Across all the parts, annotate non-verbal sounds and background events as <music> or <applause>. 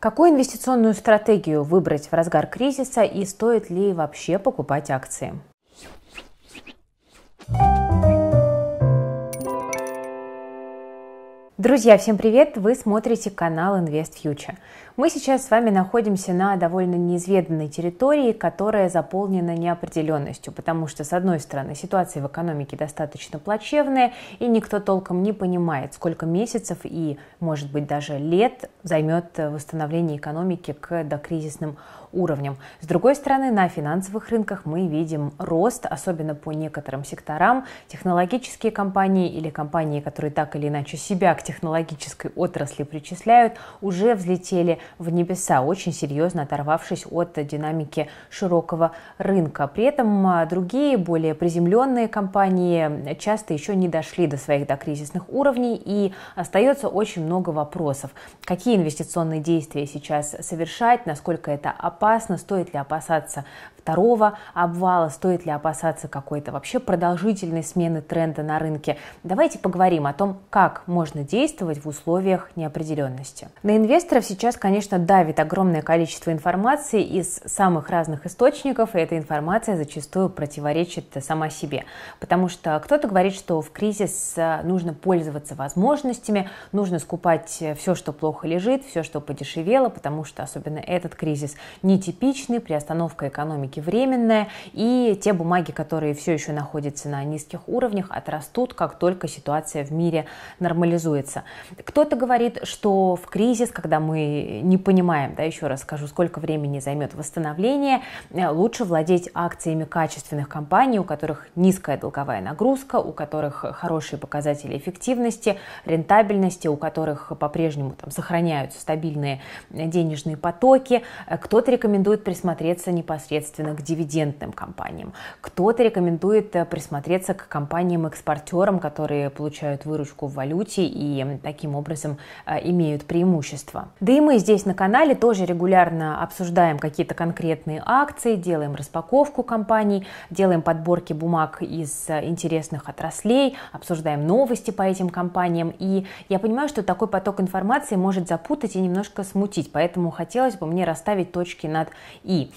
Какую инвестиционную стратегию выбрать в разгар кризиса и стоит ли вообще покупать акции? thank you Друзья, всем привет! Вы смотрите канал Invest Future. Мы сейчас с вами находимся на довольно неизведанной территории, которая заполнена неопределенностью, потому что, с одной стороны, ситуация в экономике достаточно плачевная, и никто толком не понимает, сколько месяцев и, может быть, даже лет займет восстановление экономики к докризисным Уровнем. С другой стороны, на финансовых рынках мы видим рост, особенно по некоторым секторам. Технологические компании или компании, которые так или иначе себя к технологической отрасли причисляют, уже взлетели в небеса, очень серьезно оторвавшись от динамики широкого рынка. При этом а, другие, более приземленные компании часто еще не дошли до своих докризисных уровней и остается очень много вопросов. Какие инвестиционные действия сейчас совершать, насколько это опасно, опасно, стоит ли опасаться второго обвала, стоит ли опасаться какой-то вообще продолжительной смены тренда на рынке. Давайте поговорим о том, как можно действовать в условиях неопределенности. На инвесторов сейчас, конечно, давит огромное количество информации из самых разных источников, и эта информация зачастую противоречит сама себе, потому что кто-то говорит, что в кризис э, нужно пользоваться возможностями, нужно скупать э, все, что плохо лежит, все, что подешевело, потому что особенно этот кризис нетипичный, при остановке экономики экономики временная, и те бумаги, которые все еще находятся на низких уровнях, отрастут, как только ситуация в мире нормализуется. Кто-то говорит, что в кризис, когда мы не понимаем, да, еще раз скажу, сколько времени займет восстановление, э, лучше владеть акциями качественных компаний, у которых низкая долговая нагрузка, у которых хорошие показатели эффективности, рентабельности, у которых по-прежнему там сохраняются стабильные э, денежные потоки. Э, кто-то рекомендует присмотреться непосредственно соответственно, к дивидендным компаниям. Кто-то рекомендует э, присмотреться к компаниям-экспортерам, которые получают выручку в валюте и таким образом э, имеют преимущество. Да и мы здесь на канале тоже регулярно обсуждаем какие-то конкретные акции, делаем распаковку компаний, делаем подборки бумаг из э, интересных отраслей, обсуждаем новости по этим компаниям. И я понимаю, что такой поток информации может запутать и немножко смутить, поэтому хотелось бы мне расставить точки над «и».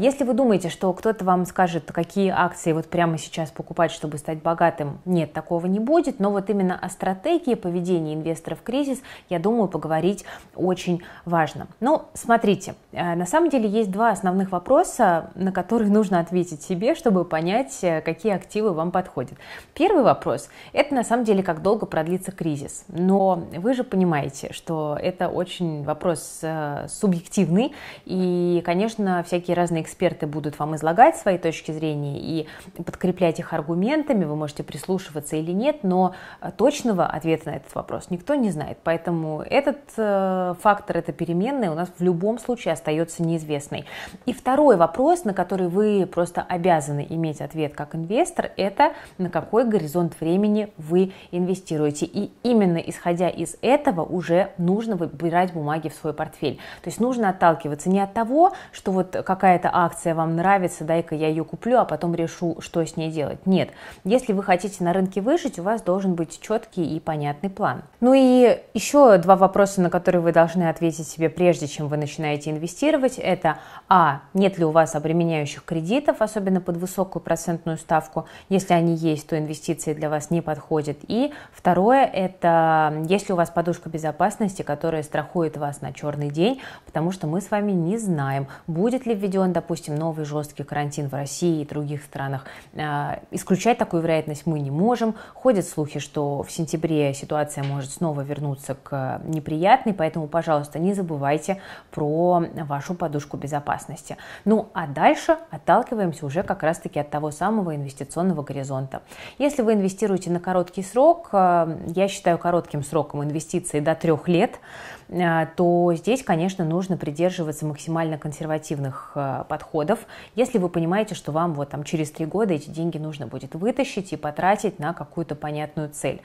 Если вы думаете, думаете, что кто-то вам скажет, какие акции вот прямо сейчас покупать, чтобы стать богатым. Нет, такого не будет, но вот именно о стратегии поведения инвесторов в кризис, я думаю, поговорить очень важно. Ну, смотрите, э, на самом деле есть два основных вопроса, на которые <laughs> нужно ответить себе, чтобы понять, э, какие активы вам подходят. Первый вопрос – это на самом деле, как долго продлится кризис. Но вы же понимаете, что это очень вопрос э, субъективный, и, конечно, всякие разные эксперты будут будут вам излагать свои точки зрения и подкреплять их аргументами, вы можете прислушиваться или нет, но э, точного ответа на этот вопрос никто не знает. Поэтому этот э, фактор, эта переменная у нас в любом случае остается неизвестной. И второй вопрос, на который вы просто обязаны иметь ответ как инвестор, это на какой горизонт времени вы инвестируете. И именно исходя из этого уже нужно выбирать бумаги в свой портфель. То есть нужно отталкиваться не от того, что вот какая-то акция вам вам нравится, дай-ка я ее куплю, а потом решу, что с ней делать. Нет, если вы хотите на рынке выжить, у вас должен быть четкий и понятный план. Ну и еще два вопроса, на которые вы должны ответить себе, прежде чем вы начинаете инвестировать, это а, нет ли у вас обременяющих кредитов, особенно под высокую процентную ставку, если они есть, то инвестиции для вас не подходят. И второе, это если у вас подушка безопасности, которая страхует вас на черный день, потому что мы с вами не знаем, будет ли введен, допустим, новый первый жесткий карантин в России и других странах. А, исключать такую вероятность мы не можем. Ходят слухи, что в сентябре ситуация может снова вернуться к неприятной, поэтому, пожалуйста, не забывайте про вашу подушку безопасности. Ну, а дальше отталкиваемся уже как раз-таки от того самого инвестиционного горизонта. Если вы инвестируете на короткий срок, а, я считаю коротким сроком инвестиции до трех лет, Э, то здесь, конечно, нужно придерживаться максимально консервативных э, подходов, если вы понимаете, что вам вот там через три года эти деньги нужно будет вытащить и потратить на какую-то понятную цель.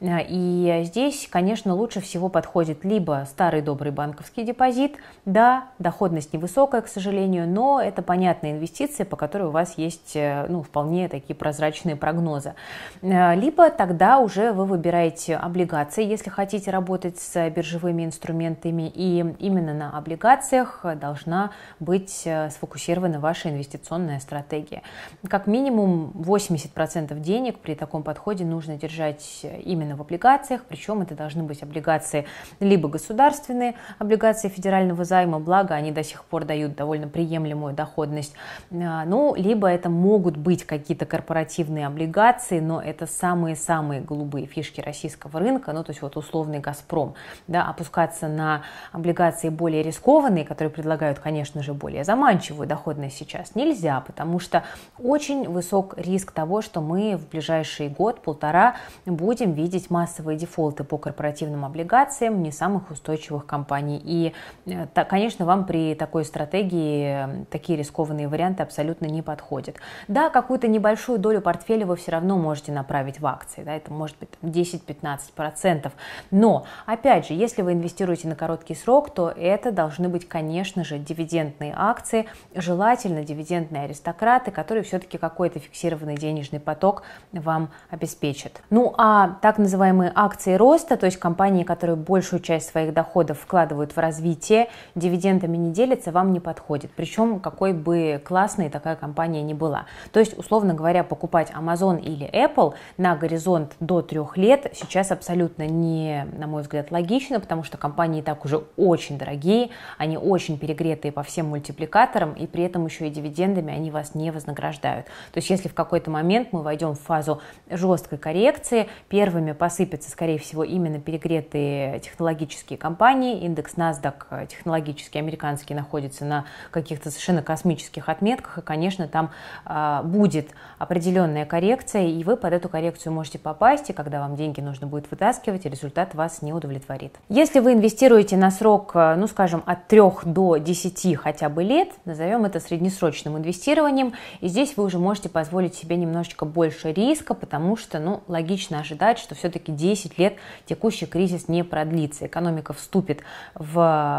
Э, и здесь, конечно, лучше всего подходит либо старый добрый банковский депозит, да, доходность невысокая, к сожалению, но это понятная инвестиция, по которой у вас есть ну, вполне такие прозрачные прогнозы. Либо тогда уже вы выбираете облигации, если хотите работать с биржевыми инструментами, инструментами, и именно на облигациях должна быть э, сфокусирована ваша инвестиционная стратегия. Как минимум 80% денег при таком подходе нужно держать э, именно в облигациях, причем это должны быть облигации либо государственные, облигации федерального займа, благо они до сих пор дают довольно приемлемую доходность, э, ну, либо это могут быть какие-то корпоративные облигации, но это самые-самые голубые фишки российского рынка, ну, то есть вот условный «Газпром», да, опускаться переключаться на облигации более рискованные, которые предлагают, конечно же, более заманчивую доходность сейчас нельзя, потому что очень высок риск того, что мы в ближайший год-полтора будем видеть массовые дефолты по корпоративным облигациям не самых устойчивых компаний. И, э, конечно, вам при такой стратегии э, такие рискованные варианты абсолютно не подходят. Да, какую-то небольшую долю портфеля вы все равно можете направить в акции, да, это может быть 10-15%, но, опять же, если вы инвестируете инвестируете на короткий срок, то это должны быть, конечно же, дивидендные акции, желательно дивидендные аристократы, которые все-таки какой-то фиксированный денежный поток вам обеспечат. Ну а так называемые акции роста, то есть компании, которые большую часть своих доходов вкладывают в развитие, дивидендами не делятся, вам не подходит. Причем какой бы классной такая компания не была. То есть, условно говоря, покупать Amazon или Apple на горизонт до трех лет сейчас абсолютно не, на мой взгляд, логично, потому что компания компании и так уже очень дорогие, они очень перегретые по всем мультипликаторам, и при этом еще и дивидендами они вас не вознаграждают. То есть если в какой-то момент мы войдем в фазу жесткой коррекции, первыми посыпятся, скорее всего, именно перегретые технологические компании, индекс NASDAQ э, технологический, американский, находится на каких-то совершенно космических отметках, и, конечно, там э, будет определенная коррекция, и вы под эту коррекцию можете попасть, и когда вам деньги нужно будет вытаскивать, результат вас не удовлетворит. Если вы инвестируете на срок, э, ну скажем, от 3 до 10 хотя бы лет, назовем это среднесрочным инвестированием, и здесь вы уже можете позволить себе немножечко больше риска, потому что, ну, логично ожидать, что все-таки 10 лет текущий кризис не продлится. Экономика вступит в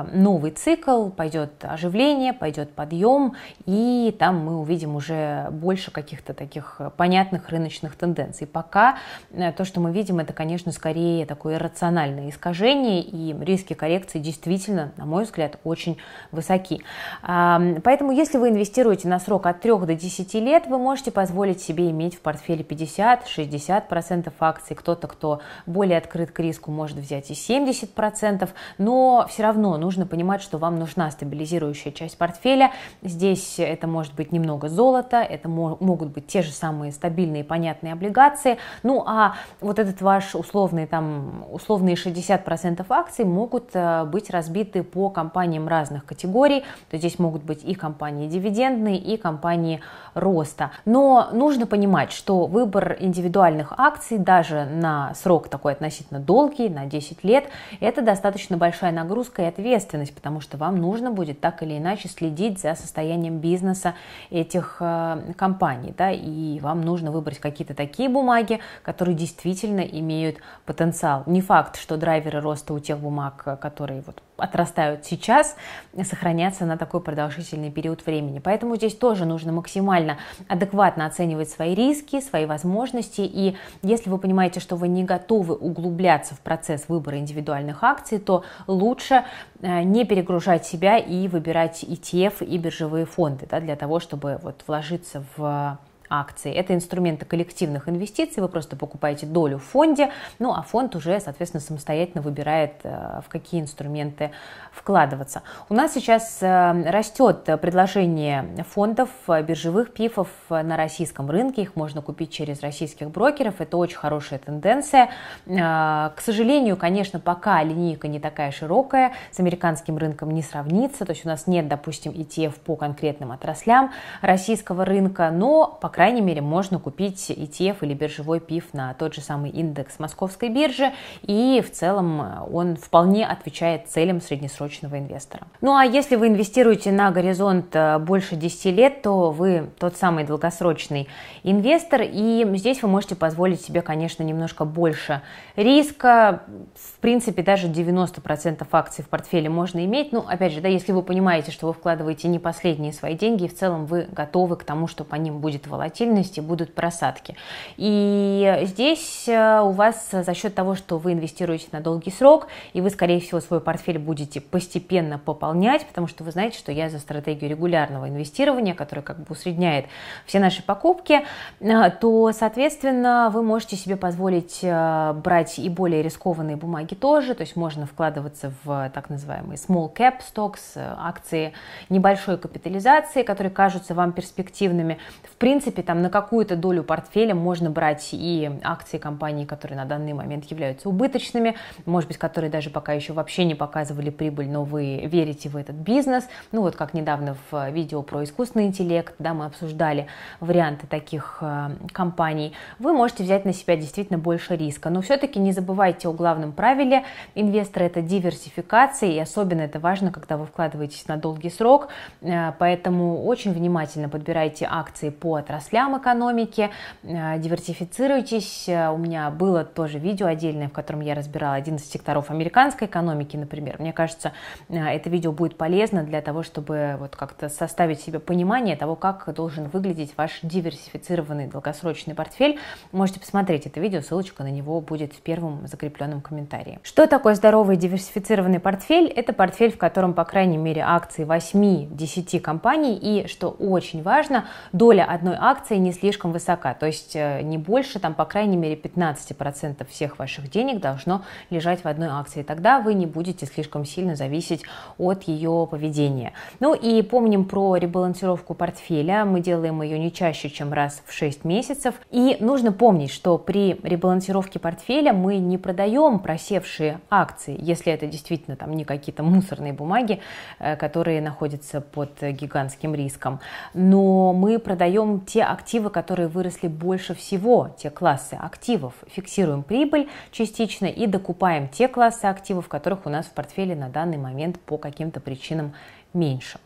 э, новый цикл, пойдет оживление, пойдет подъем, и там мы увидим уже больше каких-то таких понятных рыночных тенденций. Пока э, то, что мы видим, это, конечно, скорее такое рациональное искажение и риски коррекции действительно, на мой взгляд, очень высоки. Поэтому, если вы инвестируете на срок от 3 до 10 лет, вы можете позволить себе иметь в портфеле 50-60% акций. Кто-то, кто более открыт к риску, может взять и 70%, но все равно нужно понимать, что вам нужна стабилизирующая часть портфеля. Здесь это может быть немного золота, это могут быть те же самые стабильные, понятные облигации. Ну а вот этот ваш условный там условные 60% акций могут э, быть разбиты по компаниям разных категорий. То здесь могут быть и компании дивидендные, и компании роста. Но нужно понимать, что выбор индивидуальных акций даже на срок такой относительно долгий, на 10 лет, это достаточно большая нагрузка и ответственность, потому что вам нужно будет так или иначе следить за состоянием бизнеса этих э, компаний. Да, и вам нужно выбрать какие-то такие бумаги, которые действительно имеют потенциал. Не факт, что драйверы роста у тех бумаг, бумаг, э, которые вот отрастают сейчас, сохранятся на такой продолжительный период времени. Поэтому здесь тоже нужно максимально адекватно оценивать свои риски, свои возможности. И если вы понимаете, что вы не готовы углубляться в процесс выбора индивидуальных акций, то лучше э, не перегружать себя и выбирать ETF и биржевые фонды да, для того, чтобы вот вложиться в акции. Это инструменты коллективных инвестиций, вы просто покупаете долю в фонде, ну а фонд уже, соответственно, самостоятельно выбирает, э, в какие инструменты вкладываться. У нас сейчас э, растет предложение фондов, э, биржевых пифов на российском рынке, их можно купить через российских брокеров, это очень хорошая тенденция. К сожалению, конечно, пока линейка не такая широкая, с американским рынком не сравнится, то есть у нас нет, допустим, ETF по конкретным отраслям российского рынка, но, по крайней крайней мере, можно купить ETF или биржевой пиф на тот же самый индекс московской биржи, и в целом э, он вполне отвечает целям среднесрочного инвестора. Ну а если вы инвестируете на горизонт э, больше 10 лет, то вы тот самый долгосрочный инвестор, и здесь вы можете позволить себе, конечно, немножко больше риска, в принципе, даже 90% акций в портфеле можно иметь, Но ну, опять же, да, если вы понимаете, что вы вкладываете не последние свои деньги, и в целом вы готовы к тому, что по ним будет волатильность, волатильности, будут просадки. И здесь э, у вас за счет того, что вы инвестируете на долгий срок, и вы, скорее всего, свой портфель будете постепенно пополнять, потому что вы знаете, что я за стратегию регулярного инвестирования, которая как бы усредняет все наши покупки, э, то, соответственно, вы можете себе позволить э, брать и более рискованные бумаги тоже, то есть можно вкладываться в так называемые small cap stocks, акции небольшой капитализации, которые кажутся вам перспективными. В принципе, принципе, там на какую-то долю портфеля можно брать и акции компаний, которые на данный момент являются убыточными, может быть, которые даже пока еще вообще не показывали прибыль, но вы верите в этот бизнес. Ну вот как недавно в видео про искусственный интеллект, да, мы обсуждали варианты таких э, компаний. Вы можете взять на себя действительно больше риска, но все-таки не забывайте о главном правиле инвестора – это диверсификация, и особенно это важно, когда вы вкладываетесь на долгий срок, э, поэтому очень внимательно подбирайте акции по отрасли отраслям экономики, э, диверсифицируйтесь. Э, у меня было тоже видео отдельное, в котором я разбирала один из секторов американской экономики, например. Мне кажется, э, это видео будет полезно для того, чтобы вот как-то составить себе понимание того, как должен выглядеть ваш диверсифицированный долгосрочный портфель. Можете посмотреть это видео, ссылочка на него будет в первом закрепленном комментарии. Что такое здоровый диверсифицированный портфель? Это портфель, в котором, по крайней мере, акции 8-10 компаний, и, что очень важно, доля одной акции акции не слишком высока, то есть э, не больше, там, по крайней мере, 15% всех ваших денег должно лежать в одной акции. Тогда вы не будете слишком сильно зависеть от ее поведения. Ну и помним про ребалансировку портфеля. Мы делаем ее не чаще, чем раз в 6 месяцев. И нужно помнить, что при ребалансировке портфеля мы не продаем просевшие акции, если это действительно там не какие-то мусорные бумаги, э, которые находятся под гигантским риском. Но мы продаем те те активы, которые выросли больше всего, те классы активов. Фиксируем прибыль частично и докупаем те классы активов, которых у нас в портфеле на данный момент по каким-то причинам меньше.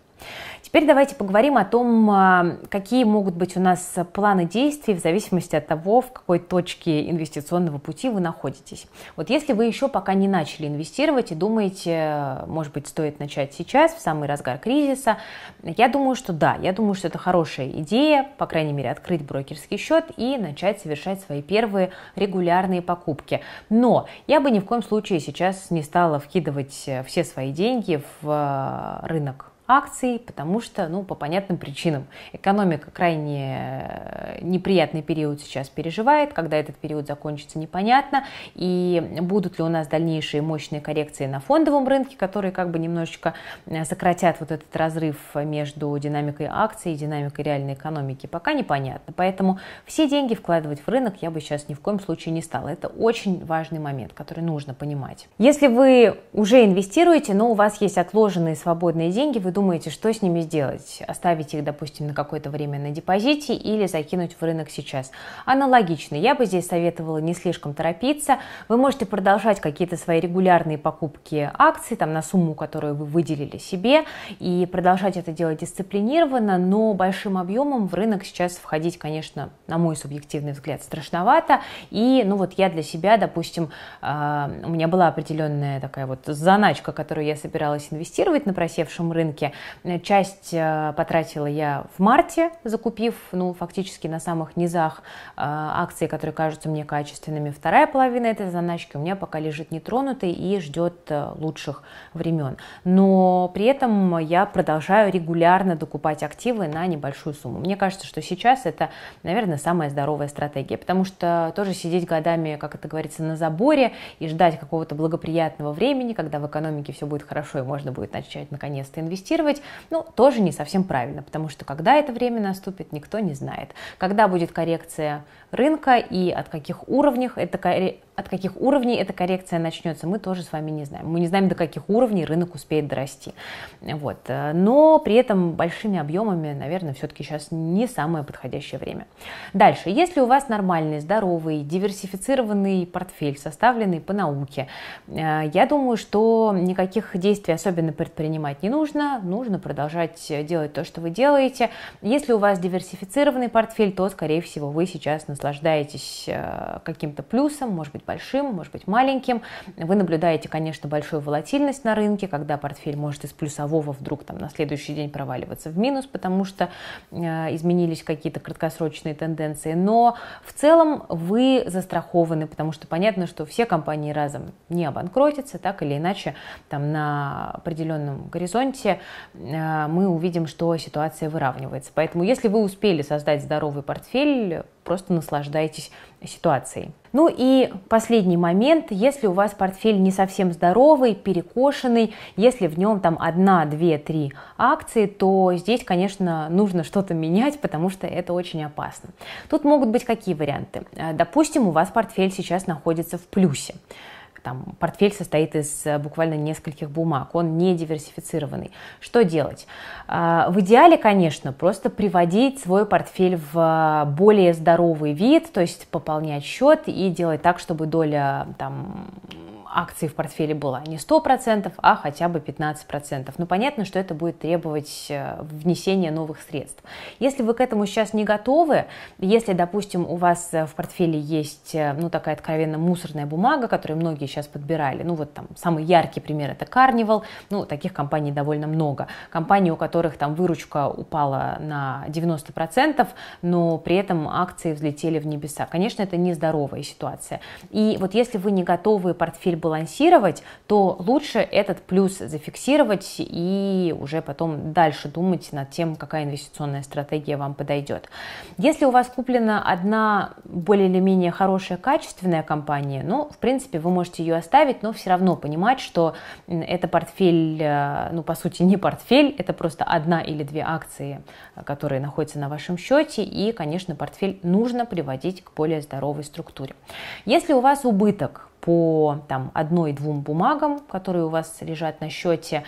Теперь давайте поговорим о том, а, какие могут быть у нас планы действий в зависимости от того, в какой точке инвестиционного пути вы находитесь. Вот если вы еще пока не начали инвестировать и думаете, может быть, стоит начать сейчас, в самый разгар кризиса, я думаю, что да, я думаю, что это хорошая идея, по крайней мере, открыть брокерский счет и начать совершать свои первые регулярные покупки. Но я бы ни в коем случае сейчас не стала вкидывать э, все свои деньги в э, рынок акций, потому что, ну, по понятным причинам, экономика крайне э, неприятный период сейчас переживает, когда этот период закончится, непонятно, и будут ли у нас дальнейшие мощные коррекции на фондовом рынке, которые как бы немножечко э, сократят вот этот разрыв между динамикой акций и динамикой реальной экономики, пока непонятно, поэтому все деньги вкладывать в рынок я бы сейчас ни в коем случае не стала, это очень важный момент, который нужно понимать. Если вы уже инвестируете, но у вас есть отложенные свободные деньги, вы думаете, что с ними сделать? Оставить их, допустим, на какое-то время на депозите или закинуть в рынок сейчас? Аналогично, я бы здесь советовала не слишком торопиться. Вы можете продолжать какие-то свои регулярные покупки акций там, на сумму, которую вы выделили себе, и продолжать это делать дисциплинированно, но большим объемом в рынок сейчас входить, конечно, на мой субъективный взгляд, страшновато. И, ну вот я для себя, допустим, а, у меня была определенная такая вот заначка, которую я собиралась инвестировать на просевшем рынке, покупки. Э, часть э, потратила я в марте, закупив, ну, фактически на самых низах э, акции, которые кажутся мне качественными. Вторая половина этой заначки у меня пока лежит нетронутой и ждет лучших времен. Но при этом я продолжаю регулярно докупать активы на небольшую сумму. Мне кажется, что сейчас это, наверное, самая здоровая стратегия, потому что тоже сидеть годами, как это говорится, на заборе и ждать какого-то благоприятного времени, когда в экономике все будет хорошо и можно будет начать наконец-то инвестировать, фиксировать, ну, тоже не совсем правильно, потому что когда это время наступит, никто не знает. Когда будет коррекция рынка и от каких уровней это от каких уровней эта коррекция начнется, мы тоже с вами не знаем. Мы не знаем, до каких уровней рынок успеет дорасти. Вот. Но при этом большими объемами, наверное, все-таки сейчас не самое подходящее время. Дальше. Если у вас нормальный, здоровый, диверсифицированный портфель, составленный по науке, э, я думаю, что никаких действий особенно предпринимать не нужно нужно продолжать делать то, что вы делаете. Если у вас диверсифицированный портфель, то, скорее всего, вы сейчас наслаждаетесь э, каким-то плюсом, может быть, большим, может быть, маленьким. Вы наблюдаете, конечно, большую волатильность на рынке, когда портфель может из плюсового вдруг там на следующий день проваливаться в минус, потому что э, изменились какие-то краткосрочные тенденции. Но в целом вы застрахованы, потому что понятно, что все компании разом не обанкротятся, так или иначе, там на определенном горизонте Э, мы увидим, что ситуация выравнивается. Поэтому если вы успели создать здоровый портфель, просто наслаждайтесь ситуацией. Ну и последний момент, если у вас портфель не совсем здоровый, перекошенный, если в нем там одна, две, три акции, то здесь, конечно, нужно что-то менять, потому что это очень опасно. Тут могут быть какие варианты. Э, допустим, у вас портфель сейчас находится в плюсе там портфель состоит из э, буквально нескольких бумаг, он не диверсифицированный. Что делать? А, в идеале, конечно, просто приводить свой портфель в э, более здоровый вид, то есть пополнять счет и делать так, чтобы доля там, акций в портфеле была не 100%, а хотя бы 15%. Но ну, понятно, что это будет требовать э, внесения новых средств. Если вы к этому сейчас не готовы, если, допустим, у вас э, в портфеле есть э, ну, такая откровенно мусорная бумага, которую многие сейчас подбирали, ну вот там самый яркий пример это Carnival, ну таких компаний довольно много. Компании, у которых там выручка упала на 90%, но при этом акции взлетели в небеса. Конечно, это нездоровая ситуация. И вот если вы не готовы портфель балансировать, то лучше этот плюс зафиксировать и уже потом дальше думать над тем, какая инвестиционная стратегия вам подойдет. Если у вас куплена одна более или менее хорошая, качественная компания, ну, в принципе, вы можете ее оставить, но все равно понимать, что это портфель, э, ну, по сути, не портфель, это просто одна или две акции, которые находятся на вашем счете, и, конечно, портфель нужно приводить к более здоровой структуре. Если у вас убыток, по там, одной-двум бумагам, которые у вас лежат на счете.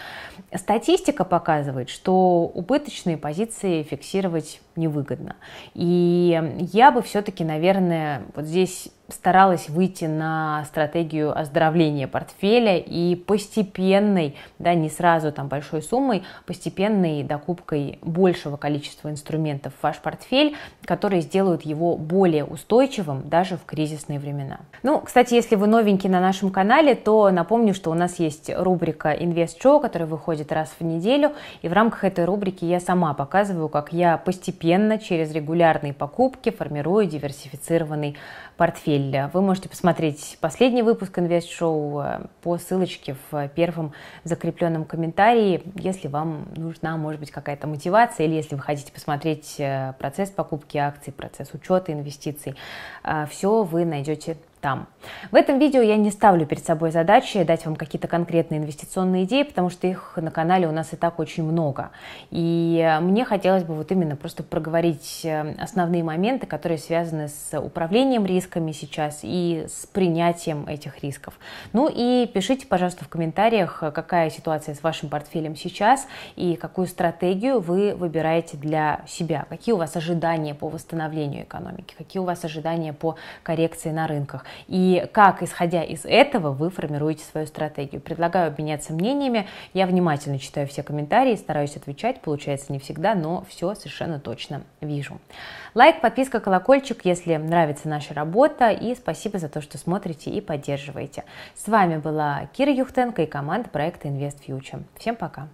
Статистика показывает, что убыточные позиции фиксировать невыгодно. И я бы все-таки, наверное, вот здесь старалась выйти на стратегию оздоровления портфеля и постепенной, да, не сразу там большой суммой, постепенной докупкой большего количества инструментов в ваш портфель, которые сделают его более устойчивым даже в кризисные времена. Ну, кстати, если вы новенький на нашем канале, то напомню, что у нас есть рубрика Invest Show, которая выходит раз в неделю, и в рамках этой рубрики я сама показываю, как я постепенно через регулярные покупки формирую диверсифицированный портфель недель. Вы можете посмотреть последний выпуск «Инвест-шоу» по ссылочке в первом закрепленном комментарии, если вам нужна, может быть, какая-то мотивация, или если вы хотите посмотреть э, процесс покупки акций, процесс учета инвестиций. А, Все вы найдете там. В этом видео я не ставлю перед собой задачи дать вам какие-то конкретные инвестиционные идеи, потому что их на канале у нас и так очень много. И э, мне хотелось бы вот именно просто проговорить э, основные моменты, которые связаны с управлением рисками сейчас и с принятием этих рисков. Ну и пишите, пожалуйста, в комментариях, э, какая ситуация с вашим портфелем сейчас и какую стратегию вы выбираете для себя, какие у вас ожидания по восстановлению экономики, какие у вас ожидания по коррекции на рынках и как, исходя из этого, вы формируете свою стратегию. Предлагаю обменяться мнениями. Я внимательно читаю все комментарии, стараюсь отвечать. Получается не всегда, но все совершенно точно вижу. Лайк, подписка, колокольчик, если нравится наша работа. И спасибо за то, что смотрите и поддерживаете. С вами была Кира Юхтенко и команда проекта Invest Future. Всем пока!